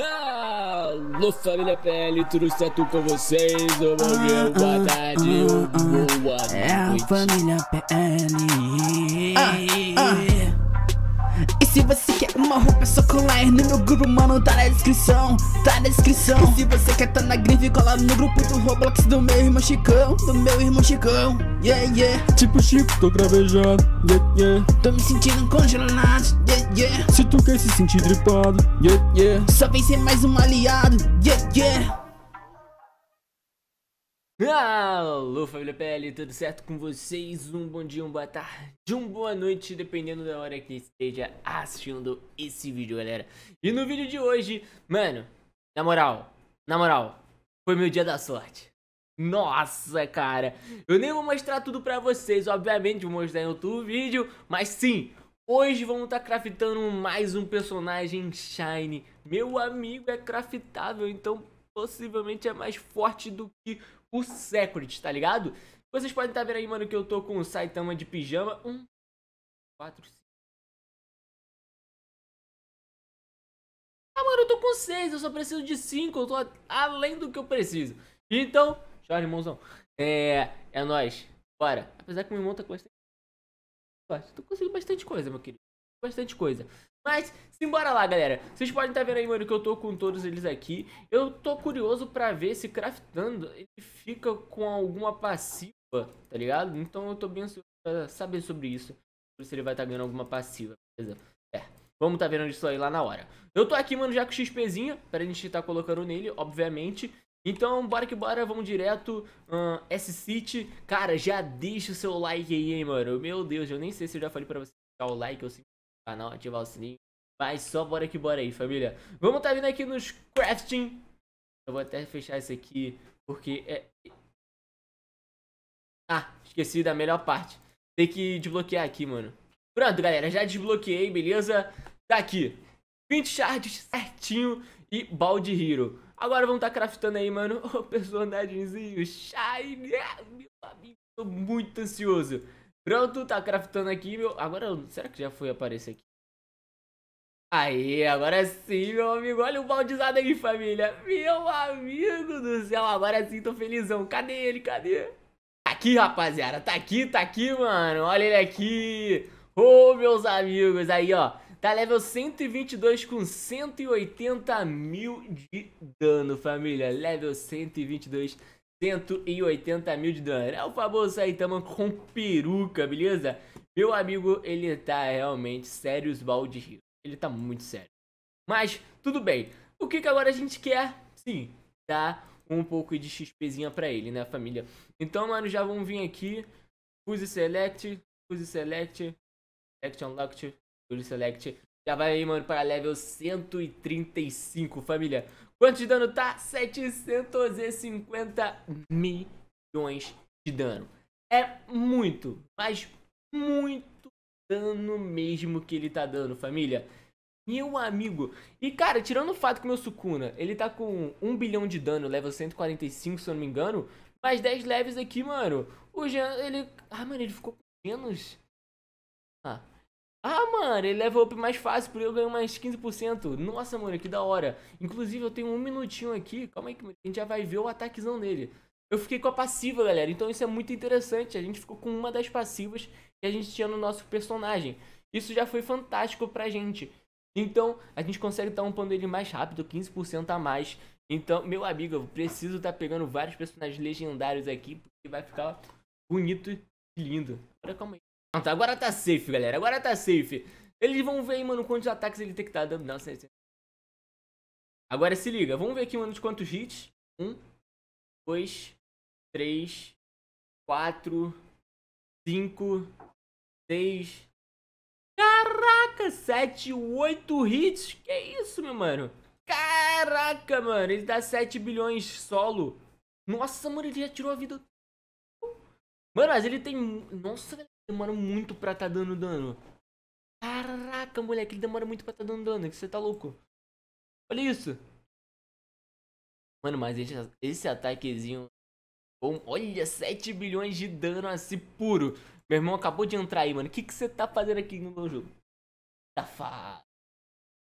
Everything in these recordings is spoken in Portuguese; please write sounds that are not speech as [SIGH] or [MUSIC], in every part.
Alô ah, família PL, tudo certo com vocês? Bom dia, ah, boa ah, tarde, boa noite É a família PL E se você quer uma roupa, é só colar no meu grupo, mano, tá na descrição Tá na descrição E se você quer tá na grife, cola no grupo do Roblox do meu irmão Chicão Do meu irmão Chicão, yeah, yeah Tipo Chico, tô gravejando, yeah, yeah Tô me sentindo congelado, yeah, yeah. Se tu quer se sentir dripado, yeah, yeah. Só vem ser mais um aliado, yeah, yeah. Alô família PL, tudo certo com vocês? Um bom dia, um boa tarde, um boa noite, dependendo da hora que esteja assistindo esse vídeo, galera. E no vídeo de hoje, mano, na moral, na moral, foi meu dia da sorte. Nossa, cara, eu nem vou mostrar tudo pra vocês, obviamente, vou mostrar em outro vídeo, mas sim, Hoje vamos estar tá craftando mais um personagem Shine. Meu amigo é craftável, então possivelmente é mais forte do que o Secret, tá ligado? Vocês podem estar tá vendo aí, mano, que eu tô com o Saitama de pijama. Um, quatro, cinco. Ah, mano, eu tô com seis, eu só preciso de cinco, eu tô além do que eu preciso. Então, chora, irmãozão. É, é nóis. Bora. Apesar que meu irmão tá com esse... Tu então, conseguiu bastante coisa, meu querido. Bastante coisa. Mas, simbora lá, galera. Vocês podem estar tá vendo aí, mano, que eu tô com todos eles aqui. Eu tô curioso pra ver se craftando ele fica com alguma passiva, tá ligado? Então eu tô bem ansioso pra saber sobre isso. Se ele vai estar tá ganhando alguma passiva, beleza? É, Vamos tá vendo isso aí lá na hora. Eu tô aqui, mano, já com o XPzinho, pra gente tá colocando nele, obviamente. Então, bora que bora, vamos direto. Uh, S-City, cara, já deixa o seu like aí, hein, mano. Meu Deus, eu nem sei se eu já falei pra você deixar o like ou se no canal, ativar o sininho. Mas só bora que bora aí, família. Vamos tá vindo aqui nos crafting. Eu vou até fechar isso aqui, porque é... Ah, esqueci da melhor parte. Tem que desbloquear aqui, mano. Pronto, galera, já desbloqueei, beleza? Tá aqui. 20 shards certinho e balde hero. Agora vamos estar tá craftando aí, mano, [LAUGHS] o personagemzinho Shine. É, meu amigo, tô muito ansioso. Pronto, tá craftando aqui, meu. Agora, será que já foi aparecer aqui? Aí, agora sim, meu amigo. Olha o baldizado aí, família. Meu amigo do céu, agora sim tô felizão. Cadê ele? Cadê? Tá aqui, rapaziada. Tá aqui, tá aqui, mano. Olha ele aqui. Ô, oh, meus amigos, aí, ó. Tá level 122 com 180 mil de dano, família. Level 122, 180 mil de dano. É o famoso Saitama com peruca, beleza? Meu amigo, ele tá realmente os balde rio. Ele tá muito sério. Mas, tudo bem. O que, que agora a gente quer? Sim, dar um pouco de XPzinha pra ele, né, família? Então, mano, já vamos vir aqui. Fuse Select, Fuse Select, Select Unlocked, Fury Select. Já vai aí, mano, para level 135, família. Quanto de dano tá? 750 milhões de dano. É muito, mas muito dano mesmo que ele tá dando, família. Meu amigo. E, cara, tirando o fato que o meu Sukuna, ele tá com 1 bilhão de dano, level 145, se eu não me engano. Mais 10 leves aqui, mano. O Jean, ele... Ah, mano, ele ficou com menos... Ah, ah, mano, ele level up mais fácil, por eu ganho mais 15%. Nossa, mano, que da hora. Inclusive, eu tenho um minutinho aqui. Calma aí que a gente já vai ver o ataquezão dele. Eu fiquei com a passiva, galera. Então isso é muito interessante. A gente ficou com uma das passivas que a gente tinha no nosso personagem. Isso já foi fantástico pra gente. Então, a gente consegue estar tá ele mais rápido, 15% a mais. Então, meu amigo, eu preciso estar tá pegando vários personagens legendários aqui, porque vai ficar bonito e lindo. Agora, calma aí. Pronto, agora tá safe, galera. Agora tá safe. Eles vão ver aí, mano, quantos ataques ele tem que estar tá dando. Nossa, é- Agora se liga. Vamos ver aqui, mano, de quantos hits. Um, dois, três, quatro, cinco, seis... Caraca, sete, oito hits. Que isso, meu mano? Caraca, mano. Ele dá sete bilhões solo. Nossa, mano, ele já tirou a vida... Mano, mas ele tem... Nossa, demora muito pra tá dando dano. Caraca, moleque, ele demora muito pra tá dando dano, que você tá louco. Olha isso. Mano, mas esse, esse ataquezinho... Bom, olha, 7 bilhões de dano assim puro. Meu irmão acabou de entrar aí, mano. O que, que você tá fazendo aqui no meu jogo? Safado.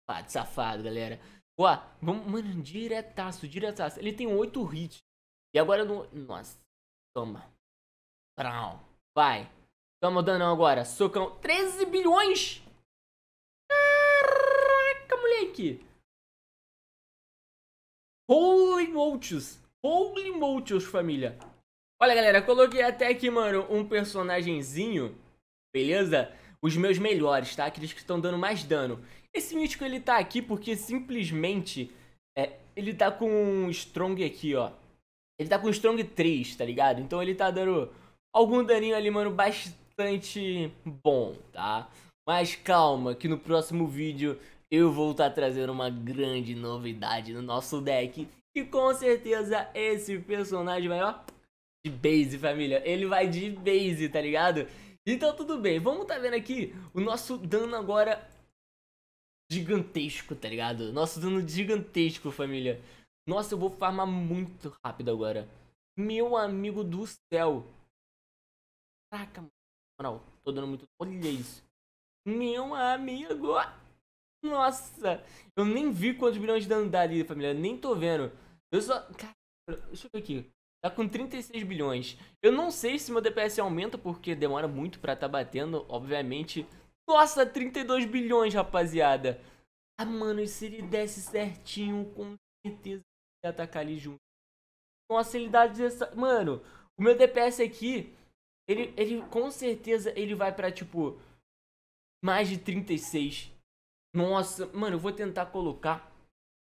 Safado, safado, galera. Ó, vamos, mano, diretaço, diretaço. Ele tem 8 hits. E agora não. Nossa, toma. Vai. Vai. Toma danão agora. Socão. 13 bilhões! Caraca, moleque! Holy Motius! Holy Motius, família! Olha, galera, coloquei até aqui, mano, um personagemzinho, beleza? Os meus melhores, tá? Aqueles que estão dando mais dano. Esse mítico, ele tá aqui porque simplesmente... É, ele tá com um Strong aqui, ó. Ele tá com um Strong 3, tá ligado? Então ele tá dando algum daninho ali, mano, bastante bastante bom, tá? Mas calma, que no próximo vídeo eu vou estar tá trazendo uma grande novidade no nosso deck. E com certeza esse personagem vai, ó, de base, família. Ele vai de base, tá ligado? Então tudo bem, vamos tá vendo aqui o nosso dano agora gigantesco, tá ligado? Nosso dano gigantesco, família. Nossa, eu vou farmar muito rápido agora. Meu amigo do céu. Caraca, mano. Mano, tô dando muito. Olha isso. Meu amigo! Nossa! Eu nem vi quantos milhões de dano dá ali, família. Nem tô vendo. Eu só. Cara, deixa eu ver aqui. Tá com 36 bilhões. Eu não sei se meu DPS aumenta, porque demora muito pra tá batendo, obviamente. Nossa, 32 bilhões, rapaziada. Ah, mano, e se ele desse certinho, com certeza ia atacar ali junto. Nossa, ele dá 17... Mano, o meu DPS aqui ele, ele com certeza ele vai para tipo mais de 36. Nossa, mano, eu vou tentar colocar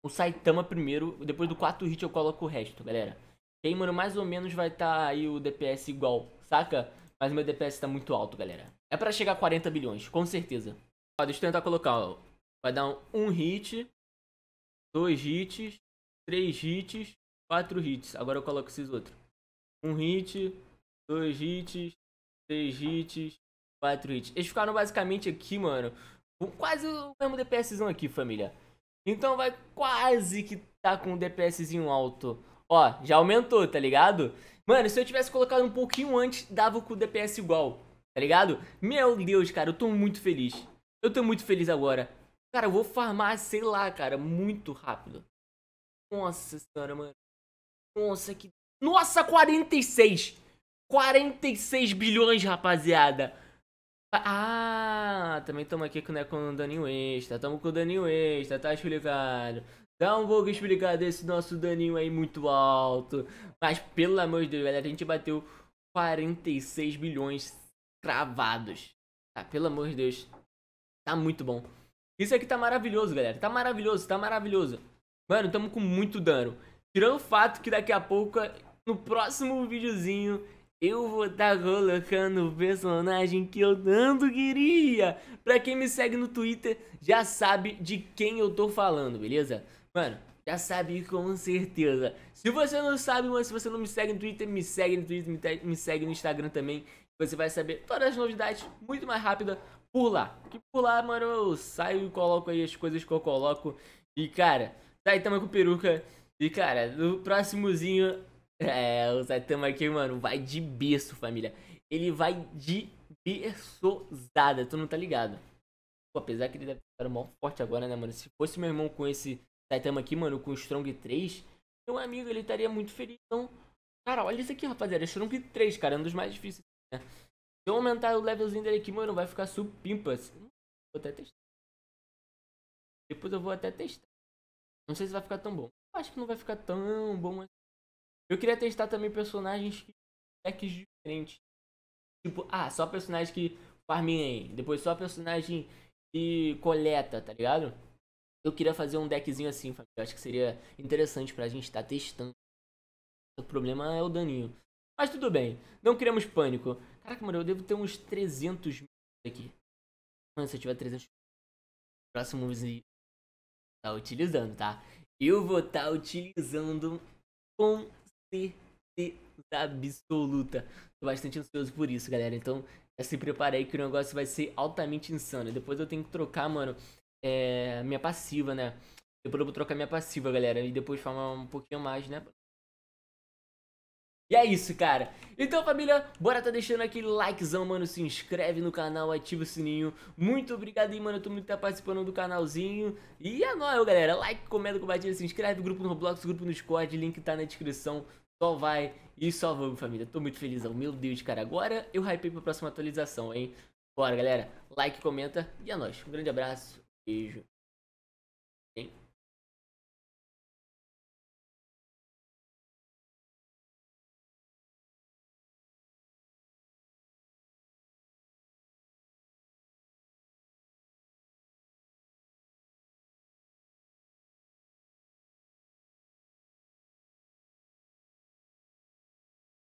o Saitama primeiro, depois do 4 hit eu coloco o resto, galera. E aí, mano, mais ou menos vai estar tá aí o DPS igual, saca? Mas meu DPS tá muito alto, galera. É pra chegar a 40 bilhões, com certeza. Ó, deixa eu tentar colocar, ó. Vai dar um, um hit, dois hits, três hits, quatro hits. Agora eu coloco esses outros. Um hit, dois hits, três hits, quatro hits. Eles ficaram basicamente aqui, mano, com quase o mesmo DPSzão aqui, família. Então vai quase que tá com um DPSzinho alto. Ó, já aumentou, tá ligado? Mano, se eu tivesse colocado um pouquinho antes, dava com o DPS igual, tá ligado? Meu Deus, cara, eu tô muito feliz. Eu tô muito feliz agora. Cara, eu vou farmar, sei lá, cara, muito rápido. Nossa senhora, mano. Nossa, que... Nossa, 46! 46 bilhões, rapaziada. Ah, também estamos aqui né, com o Daninho Extra. Estamos com o Daninho Extra, tá explicado. Dá um pouco explicado esse nosso daninho aí muito alto. Mas pelo amor de Deus, galera, a gente bateu 46 bilhões cravados. Tá, pelo amor de Deus. Tá muito bom. Isso aqui tá maravilhoso, galera. Tá maravilhoso, tá maravilhoso. Mano, estamos com muito dano. Tirando o fato que daqui a pouco, no próximo videozinho, eu vou estar tá colocando o personagem que eu tanto queria. Pra quem me segue no Twitter, já sabe de quem eu tô falando, beleza? Mano, já sabe com certeza. Se você não sabe, mas se você não me segue no Twitter, me segue no Twitter, me, segue no Instagram também. Você vai saber todas as novidades muito mais rápida por lá. Que por lá, mano, eu saio e coloco aí as coisas que eu coloco. E, cara, tá aí também com peruca. E, cara, no próximozinho é, o Saitama aqui, mano, vai de berço, família. Ele vai de berçozada, tu não tá ligado. Pô, apesar que ele deve estar mal forte agora, né, mano? Se fosse meu irmão com esse Saitama aqui, mano, com o Strong 3, meu amigo, ele estaria muito feliz. Então, cara, olha isso aqui, rapaziada. Strong 3, cara, é um dos mais difíceis, né? Se eu aumentar o levelzinho dele aqui, mano, vai ficar supimpas. Vou até testar. Depois eu vou até testar. Não sei se vai ficar tão bom. Acho que não vai ficar tão bom eu queria testar também personagens que decks né, diferentes. Tipo, ah, só personagem que farming aí. Depois só personagem que coleta, tá ligado? Eu queria fazer um deckzinho assim, família. Eu acho que seria interessante pra gente estar tá testando. O problema é o daninho. Mas tudo bem, não queremos pânico. Caraca, mano, eu devo ter uns 300 mil aqui. Mano, se eu tiver 300 próximo vídeo tá utilizando, tá? Eu vou estar tá utilizando com certeza absoluta. Tô bastante ansioso por isso, galera. Então, já se prepara aí que o negócio vai ser altamente insano. Depois eu tenho que trocar, mano, é, minha passiva, né? Depois eu vou trocar minha passiva, galera. E depois falar um pouquinho mais, né? E é isso, cara. Então, família, bora tá deixando aquele likezão, mano. Se inscreve no canal, ativa o sininho. Muito obrigado aí, mano. Todo mundo que tá participando do canalzinho. E é nóis, galera. Like, comenta, compartilha, se inscreve. Grupo no Roblox, grupo no Discord. Link tá na descrição. Só vai e só vamos, família. Tô muito felizão. Meu Deus, cara. Agora eu hypei pra próxima atualização, hein? Bora, galera. Like, comenta e é nóis. Um grande abraço. Beijo.